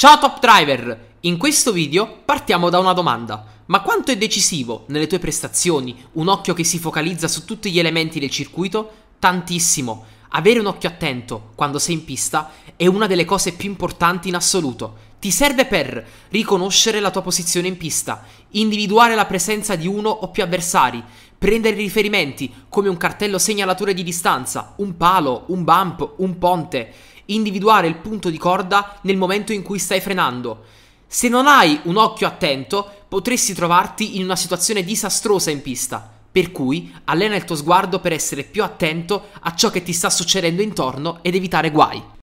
Ciao Top Driver! In questo video partiamo da una domanda. Ma quanto è decisivo nelle tue prestazioni un occhio che si focalizza su tutti gli elementi del circuito? Tantissimo. Avere un occhio attento quando sei in pista è una delle cose più importanti in assoluto. Ti serve per riconoscere la tua posizione in pista, individuare la presenza di uno o più avversari, prendere riferimenti come un cartello segnalatore di distanza, un palo, un bump, un ponte individuare il punto di corda nel momento in cui stai frenando. Se non hai un occhio attento, potresti trovarti in una situazione disastrosa in pista. Per cui allena il tuo sguardo per essere più attento a ciò che ti sta succedendo intorno ed evitare guai.